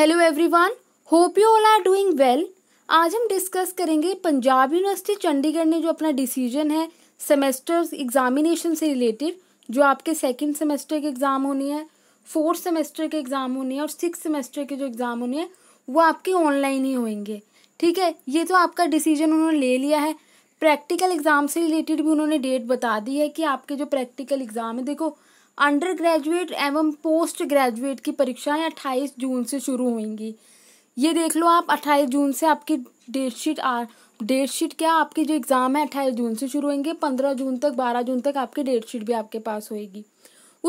hello everyone hope you all are doing well आज हम discuss करेंगे पंजाब यूनिवर्सिटी चंडीगढ़ ने जो अपना डिसीजन है सेमेस्टर एग्जामिनेशन से रिलेटेड जो आपके सेकेंड सेमेस्टर के एग्ज़ाम होनी है फोर्थ सेमेस्टर के एग्ज़ाम होनी है और सिक्स सेमेस्टर के जो एग्ज़ाम होने हैं वो आपके ऑनलाइन ही होंगे ठीक है ये तो आपका डिसीजन उन्होंने ले लिया है प्रैक्टिकल एग्ज़ाम से रिलेटेड भी उन्होंने डेट बता दी है कि आपके जो प्रैक्टिकल एग्ज़ाम है देखो अंडर ग्रेजुएट एवं पोस्ट ग्रेजुएट की परीक्षाएं अट्ठाईस जून से शुरू होंगी ये देख लो आप अट्ठाईस जून से आपकी डेट शीट आ डेट शीट क्या आपकी जो एग्ज़ाम है अट्ठाईस जून से शुरू होंगे पंद्रह जून तक बारह जून तक आपकी डेट शीट भी आपके पास होएगी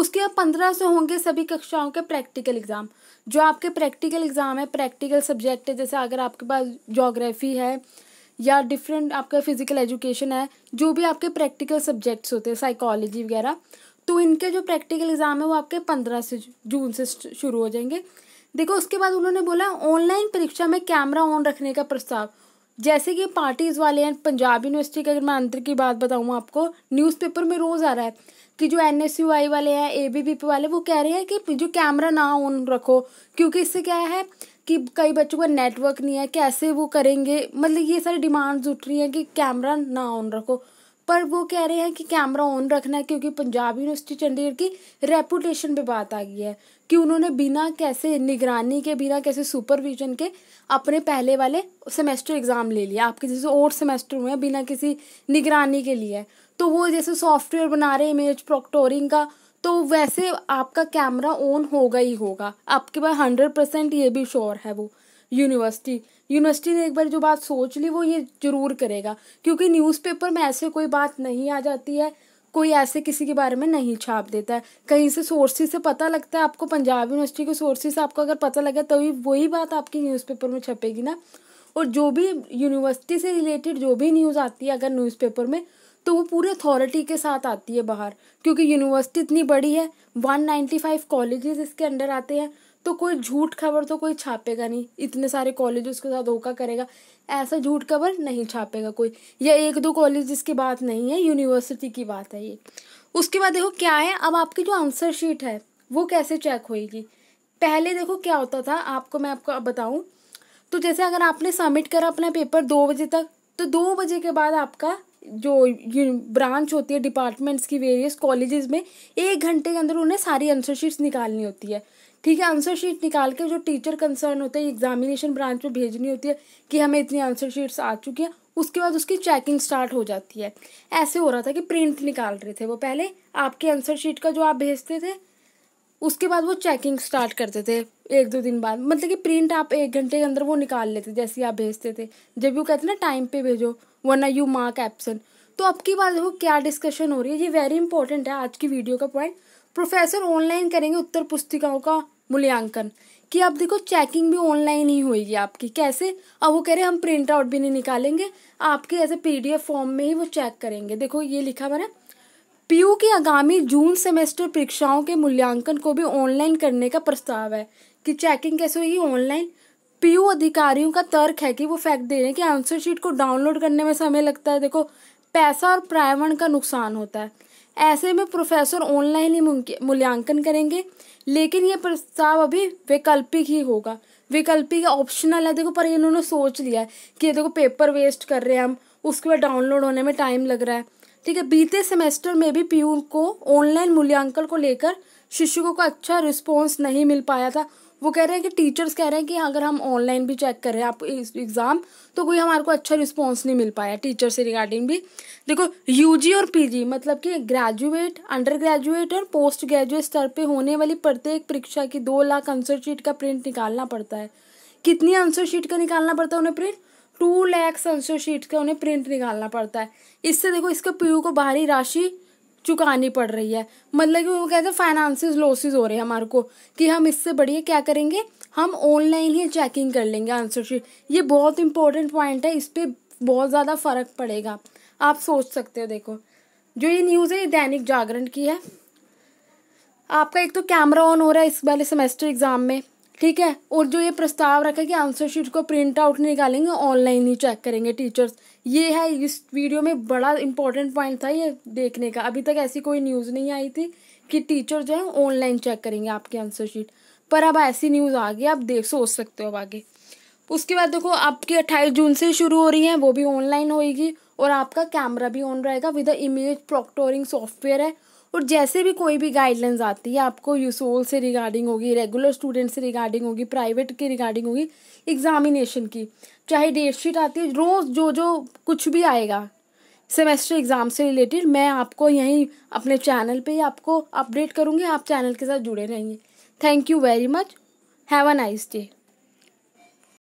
उसके बाद पंद्रह से होंगे सभी कक्षाओं के प्रैक्टिकल एग्ज़ाम जो आपके प्रैक्टिकल एग्ज़ाम है प्रैक्टिकल सब्जेक्ट है जैसे अगर आपके पास जोग्राफ़ी है या डिफरेंट आपका फिजिकल एजुकेशन है जो भी आपके प्रैक्टिकल सब्जेक्ट्स होते हैं साइकोलॉजी वगैरह तो इनके जो प्रैक्टिकल एग्ज़ाम है वो आपके पंद्रह से जून से शुरू हो जाएंगे देखो उसके बाद उन्होंने बोला ऑनलाइन परीक्षा में कैमरा ऑन रखने का प्रस्ताव जैसे कि पार्टीज़ वाले हैं पंजाब यूनिवर्सिटी के अगर मैं अंतर की बात बताऊँ आपको न्यूज़पेपर में रोज़ आ रहा है कि जो एन एस यू आई वाले हैं ए बी बी पी वाले वो कह रहे हैं कि जो कैमरा ना ऑन रखो क्योंकि इससे क्या है कि कई बच्चों का नेटवर्क नहीं है कैसे वो करेंगे मतलब ये सारी डिमांड्स उठ रही हैं कि कैमरा ना ऑन रखो पर वो कह रहे हैं कि कैमरा ऑन रखना है क्योंकि पंजाब यूनिवर्सिटी चंडीगढ़ की रेपुटेशन पे बात आ गई है कि उन्होंने बिना कैसे निगरानी के बिना कैसे सुपरविजन के अपने पहले वाले सेमेस्टर एग्ज़ाम ले लिया आपके जैसे और सेमेस्टर हुए हैं बिना किसी निगरानी के लिए तो वो जैसे सॉफ्टवेयर बना रहे इमेज प्रोक्टोरिंग का तो वैसे आपका कैमरा ऑन होगा ही होगा आपके पास हंड्रेड परसेंट ये भी श्योर है वो यूनिवर्सिटी यूनिवर्सिटी ने एक बार जो बात सोच ली वो ये जरूर करेगा क्योंकि न्यूज़पेपर में ऐसे कोई बात नहीं आ जाती है कोई ऐसे किसी के बारे में नहीं छाप देता है कहीं से सोर्सेज से पता लगता है आपको पंजाब यूनिवर्सिटी के सोर्सेज से आपको अगर पता लगे तभी तो वही बात आपकी न्यूज़पेपर में छपेगी ना और जो भी यूनिवर्सिटी से रिलेटेड जो भी न्यूज़ आती है अगर न्यूज़पेपर में तो वो पूरी अथॉरिटी के साथ आती है बाहर क्योंकि यूनिवर्सिटी इतनी बड़ी है वन नाइन्टी फाइव कॉलेजेस इसके अंडर आते हैं तो कोई झूठ खबर तो कोई छापेगा नहीं इतने सारे कॉलेज उसके साथ धोखा करेगा ऐसा झूठ खबर नहीं छापेगा कोई या एक दो कॉलेज की बात नहीं है यूनिवर्सिटी की बात है ये उसके बाद देखो क्या है अब आपकी जो आंसर शीट है वो कैसे चेक होएगी पहले देखो क्या होता था आपको मैं आपको बताऊँ तो जैसे अगर आपने सबमिट करा अपना पेपर दो बजे तक तो दो बजे के बाद आपका जो ब्रांच होती है डिपार्टमेंट्स की वेरियस कॉलेजेस में एक घंटे के अंदर उन्हें सारी आंसर शीट्स निकालनी होती है ठीक है आंसर शीट निकाल के जो टीचर कंसर्न होता है एग्जामिनेशन ब्रांच में भेजनी होती है कि हमें इतनी आंसर शीट्स आ चुकी हैं उसके बाद उसकी चेकिंग स्टार्ट हो जाती है ऐसे हो रहा था कि प्रिंट निकाल रहे थे वो पहले आपके आंसर शीट का जो आप भेजते थे उसके बाद वो चेकिंग स्टार्ट करते थे एक दो दिन बाद मतलब कि प्रिंट आप एक घंटे के अंदर वो निकाल लेते जैसे आप भेजते थे जब यू कहते ना टाइम पे भेजो वरना यू मार्क एब्सेंट तो अब की बात देखो क्या डिस्कशन हो रही है ये वेरी इंपॉर्टेंट है आज की वीडियो का पॉइंट प्रोफेसर ऑनलाइन करेंगे उत्तर पुस्तिकाओं का मूल्यांकन कि आप देखो चेकिंग भी ऑनलाइन ही होगी आपकी कैसे अब वो कह रहे हम प्रिंट आउट भी नहीं निकालेंगे आपके ऐसे पीडीएफ फॉर्म में ही वो चेक करेंगे देखो ये लिखा मैंने पीयू की आगामी जून सेमेस्टर परीक्षाओं के मूल्यांकन को भी ऑनलाइन करने का प्रस्ताव है कि चेकिंग कैसे होगी ऑनलाइन पीयू अधिकारियों का तर्क है कि वो फैक्ट दे रहे हैं कि आंसर शीट को डाउनलोड करने में समय लगता है देखो पैसा और पर्यावरण का नुकसान होता है ऐसे में प्रोफेसर ऑनलाइन ही मूल्यांकन करेंगे लेकिन ये प्रस्ताव अभी वैकल्पिक ही होगा वैकल्पिक ऑप्शनल है देखो पर इन्होंने सोच लिया है कि ये देखो पेपर वेस्ट कर रहे हैं हम उसके बाद डाउनलोड होने में टाइम लग रहा है ठीक है बीते सेमेस्टर में भी पीयू को ऑनलाइन मूल्यांकन को लेकर शिक्षकों को अच्छा रिस्पॉन्स नहीं मिल पाया था वो कह रहे हैं कि टीचर्स कह रहे हैं कि अगर हम ऑनलाइन भी चेक कर रहे हैं आप एग्ज़ाम तो कोई हमारे को अच्छा रिस्पॉन्स नहीं मिल पाया टीचर से रिगार्डिंग भी देखो यूजी और पीजी मतलब कि ग्रेजुएट अंडर ग्रेजुएट और पोस्ट ग्रेजुएट स्तर पे होने वाली प्रत्येक परीक्षा की दो लाख आंसर शीट का प्रिंट निकालना पड़ता है कितनी आंसर शीट का निकालना पड़ता है उन्हें print two lakhs answer sheet का उन्हें प्रिंट निकालना पड़ता है इससे देखो इसका पी को बाहरी राशि चुकानी पड़ रही है मतलब कि वो कहते हैं फाइनेंसिस लॉसेज हो रहे हैं हमारे को कि हम इससे बढ़िया क्या करेंगे हम ऑनलाइन ही चेकिंग कर लेंगे आंसर शीट ये बहुत इंपॉर्टेंट पॉइंट है इस पर बहुत ज़्यादा फर्क पड़ेगा आप सोच सकते हो देखो जो ये न्यूज़ है ये दैनिक जागरण की है आपका एक तो कैमरा ऑन हो रहा है इस वाले सेमेस्टर एग्ज़ाम में ठीक है और जो ये प्रस्ताव रखा कि आंसर शीट को प्रिंट आउट निकालेंगे ऑनलाइन ही चेक करेंगे टीचर्स ये है इस वीडियो में बड़ा इंपॉर्टेंट पॉइंट था ये देखने का अभी तक ऐसी कोई न्यूज़ नहीं आई थी कि टीचर जो है ऑनलाइन चेक करेंगे आपकी आंसर शीट पर अब ऐसी न्यूज़ आ गई आप देख सोच सकते हो आगे उसके बाद देखो आपकी अट्ठाईस जून से शुरू हो रही है वो भी ऑनलाइन होएगी और आपका कैमरा भी ऑन रहेगा विद इमेज प्रोक्टोरिंग सॉफ्टवेयर है और जैसे भी कोई भी गाइडलाइंस आती है आपको यूसोल से रिगार्डिंग होगी रेगुलर स्टूडेंट से रिगार्डिंग होगी प्राइवेट के रिगार्डिंग होगी एग्जामिनेशन की चाहे डेट शीट आती है रोज़ जो जो कुछ भी आएगा सेमेस्टर एग्ज़ाम से रिलेटेड मैं आपको यहीं अपने चैनल पे आपको अपडेट करूँगी आप चैनल के साथ जुड़े रहेंगे thank you very much have a nice day